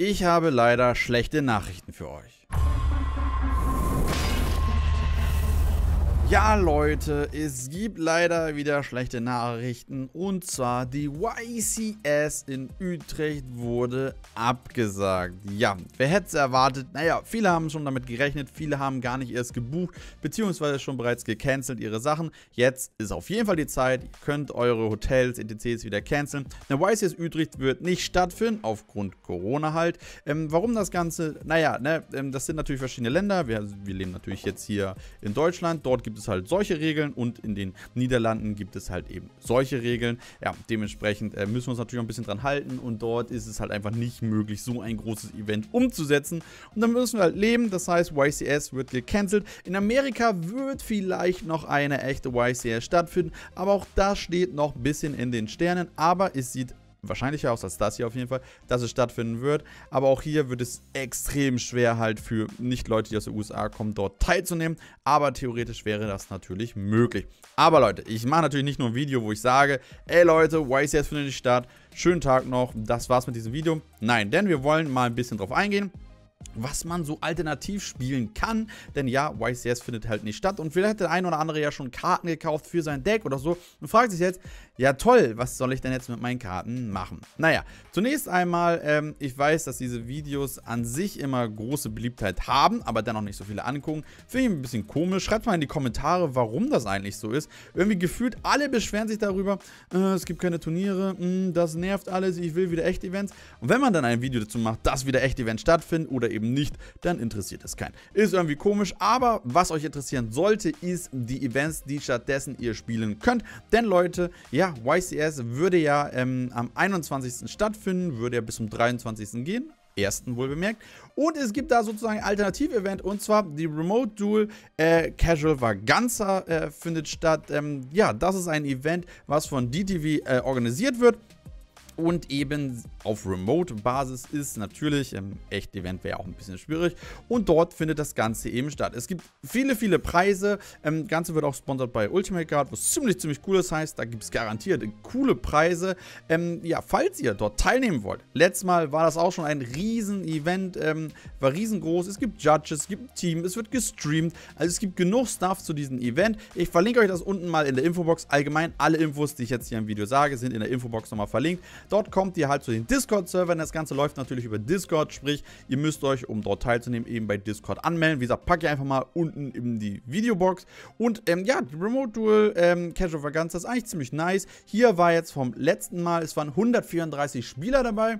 Ich habe leider schlechte Nachrichten für euch. Ja, Leute, es gibt leider wieder schlechte Nachrichten. Und zwar die YCS in Utrecht wurde abgesagt. Ja, wer hätte es erwartet? Naja, viele haben schon damit gerechnet. Viele haben gar nicht erst gebucht, beziehungsweise schon bereits gecancelt ihre Sachen. Jetzt ist auf jeden Fall die Zeit. Ihr könnt eure Hotels, ETCs wieder canceln. Eine YCS Utrecht wird nicht stattfinden, aufgrund Corona halt. Ähm, warum das Ganze? Naja, ne, ähm, das sind natürlich verschiedene Länder. Wir, wir leben natürlich jetzt hier in Deutschland. Dort gibt gibt es halt solche Regeln und in den Niederlanden gibt es halt eben solche Regeln. Ja, dementsprechend äh, müssen wir uns natürlich auch ein bisschen dran halten und dort ist es halt einfach nicht möglich, so ein großes Event umzusetzen. Und dann müssen wir halt leben, das heißt YCS wird gecancelt. In Amerika wird vielleicht noch eine echte YCS stattfinden, aber auch das steht noch ein bisschen in den Sternen, aber es sieht wahrscheinlicher aus als das hier auf jeden Fall, dass es stattfinden wird. Aber auch hier wird es extrem schwer halt für Nicht-Leute, die aus den USA kommen, dort teilzunehmen. Aber theoretisch wäre das natürlich möglich. Aber Leute, ich mache natürlich nicht nur ein Video, wo ich sage, ey Leute, YCS findet nicht statt. Schönen Tag noch. Das war's mit diesem Video. Nein, denn wir wollen mal ein bisschen drauf eingehen was man so alternativ spielen kann. Denn ja, YCS findet halt nicht statt. Und vielleicht hat der ein oder andere ja schon Karten gekauft für sein Deck oder so und fragt sich jetzt, ja toll, was soll ich denn jetzt mit meinen Karten machen? Naja, zunächst einmal, ähm, ich weiß, dass diese Videos an sich immer große Beliebtheit haben, aber dennoch nicht so viele angucken. Finde ich ein bisschen komisch. Schreibt mal in die Kommentare, warum das eigentlich so ist. Irgendwie gefühlt alle beschweren sich darüber, äh, es gibt keine Turniere, mh, hm, das nervt alles, ich will wieder Echt-Events. Und wenn man dann ein Video dazu macht, dass wieder Echt-Events stattfinden oder oder eben nicht, dann interessiert es keinen. Ist irgendwie komisch, aber was euch interessieren sollte, ist die Events, die stattdessen ihr spielen könnt. Denn Leute, ja, YCS würde ja ähm, am 21. stattfinden, würde ja bis zum 23. gehen, ersten wohl bemerkt. Und es gibt da sozusagen ein Alternativ-Event und zwar die Remote Duel äh, Casual Vaganza äh, findet statt. Ähm, ja, das ist ein Event, was von DTV äh, organisiert wird und eben auf Remote-Basis ist. Natürlich, im ähm, Echt-Event wäre auch ein bisschen schwierig. Und dort findet das Ganze eben statt. Es gibt viele, viele Preise. Das ähm, Ganze wird auch sponsert bei Ultimate Guard, was ziemlich, ziemlich cool ist. Heißt, da gibt es garantiert coole Preise. Ähm, ja, falls ihr dort teilnehmen wollt. Letztes Mal war das auch schon ein Riesen-Event. Ähm, war riesengroß. Es gibt Judges, es gibt ein Team, es wird gestreamt. Also es gibt genug Stuff zu diesem Event. Ich verlinke euch das unten mal in der Infobox. Allgemein alle Infos, die ich jetzt hier im Video sage, sind in der Infobox nochmal verlinkt. Dort kommt ihr halt zu den Discord-Servern. Das Ganze läuft natürlich über Discord, sprich, ihr müsst euch, um dort teilzunehmen, eben bei Discord anmelden. Wie gesagt, packt ihr einfach mal unten in die Videobox. Und ähm, ja, Remote Duel ähm, Cash of Vaganza ist eigentlich ziemlich nice. Hier war jetzt vom letzten Mal, es waren 134 Spieler dabei.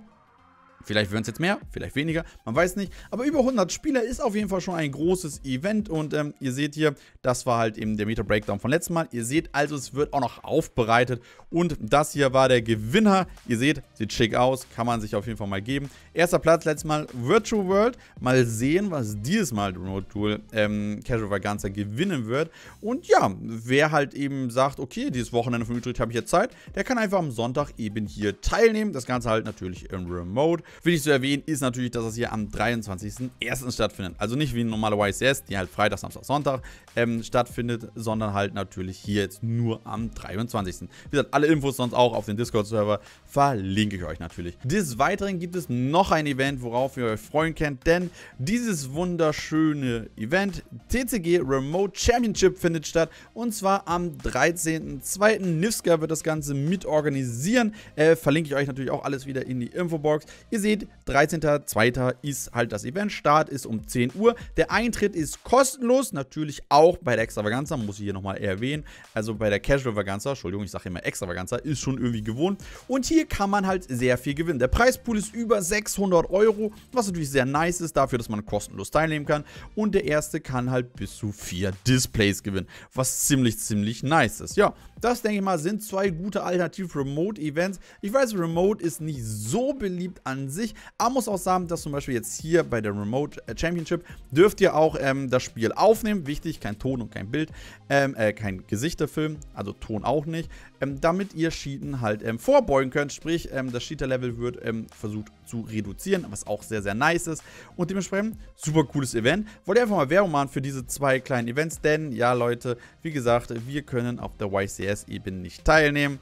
Vielleicht werden es jetzt mehr, vielleicht weniger, man weiß nicht. Aber über 100 Spieler ist auf jeden Fall schon ein großes Event. Und ähm, ihr seht hier, das war halt eben der Meter Breakdown von letztem Mal. Ihr seht also, es wird auch noch aufbereitet. Und das hier war der Gewinner. Ihr seht, sieht schick aus, kann man sich auf jeden Fall mal geben. Erster Platz letztes Mal Virtual World. Mal sehen, was dieses Mal Remote Duel ähm, Casual Vaganza gewinnen wird. Und ja, wer halt eben sagt, okay, dieses Wochenende von Utrecht habe ich jetzt Zeit, der kann einfach am Sonntag eben hier teilnehmen. Das Ganze halt natürlich im Remote. Wichtig zu erwähnen ist natürlich, dass das hier am 23.01. stattfindet. Also nicht wie normale YCS, die halt Freitag, Samstag, Sonntag ähm, stattfindet, sondern halt natürlich hier jetzt nur am 23. Wie gesagt, alle Infos sonst auch auf den Discord-Server verlinke ich euch natürlich. Des Weiteren gibt es noch ein Event, worauf ihr euch freuen könnt, denn dieses wunderschöne Event, TCG Remote Championship, findet statt und zwar am 13.02. Nivska wird das Ganze mitorganisieren. Äh, verlinke ich euch natürlich auch alles wieder in die Infobox. Ihr Ihr seht, 13.02. ist halt das Event. Start ist um 10 Uhr. Der Eintritt ist kostenlos. Natürlich auch bei der Extravaganza, muss ich hier nochmal erwähnen. Also bei der Casual Vaganza, Entschuldigung, ich sage immer Extravaganza, ist schon irgendwie gewohnt. Und hier kann man halt sehr viel gewinnen. Der Preispool ist über 600 Euro, was natürlich sehr nice ist dafür, dass man kostenlos teilnehmen kann. Und der erste kann halt bis zu vier Displays gewinnen, was ziemlich, ziemlich nice ist. Ja, das, denke ich mal, sind zwei gute Alternativ-Remote-Events. Ich weiß, Remote ist nicht so beliebt an sich, aber muss auch sagen, dass zum Beispiel jetzt hier bei der Remote äh, Championship dürft ihr auch ähm, das Spiel aufnehmen. Wichtig, kein Ton und kein Bild, ähm, äh, kein Gesichterfilm, also Ton auch nicht, ähm, damit ihr Cheaten halt ähm, vorbeugen könnt. Sprich, ähm, das Cheater-Level wird ähm, versucht zu reduzieren, was auch sehr, sehr nice ist. Und dementsprechend, super cooles Event. Wollt ihr einfach mal Werbung machen für diese zwei kleinen Events, denn, ja Leute, wie gesagt, wir können auf der YCS lcs bin, nicht teilnehmen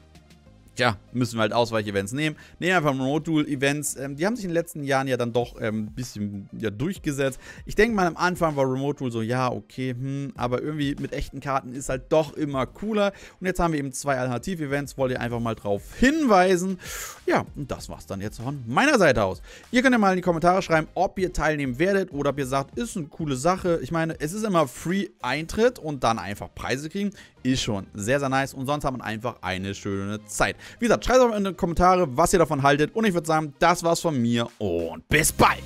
tja, müssen wir halt Ausweichevents nehmen. Nehmen wir einfach Remote-Duel-Events. Ähm, die haben sich in den letzten Jahren ja dann doch ein ähm, bisschen ja, durchgesetzt. Ich denke mal, am Anfang war Remote-Duel so, ja, okay, hm, aber irgendwie mit echten Karten ist halt doch immer cooler. Und jetzt haben wir eben zwei Alternativ-Events, wollt ihr einfach mal drauf hinweisen. Ja, und das war's dann jetzt von meiner Seite aus. Ihr könnt ja mal in die Kommentare schreiben, ob ihr teilnehmen werdet oder ob ihr sagt, ist eine coole Sache. Ich meine, es ist immer Free-Eintritt und dann einfach Preise kriegen. Ist schon sehr, sehr nice. Und sonst haben wir einfach eine schöne Zeit. Wie gesagt, schreibt es in die Kommentare, was ihr davon haltet. Und ich würde sagen, das war's von mir und bis bald.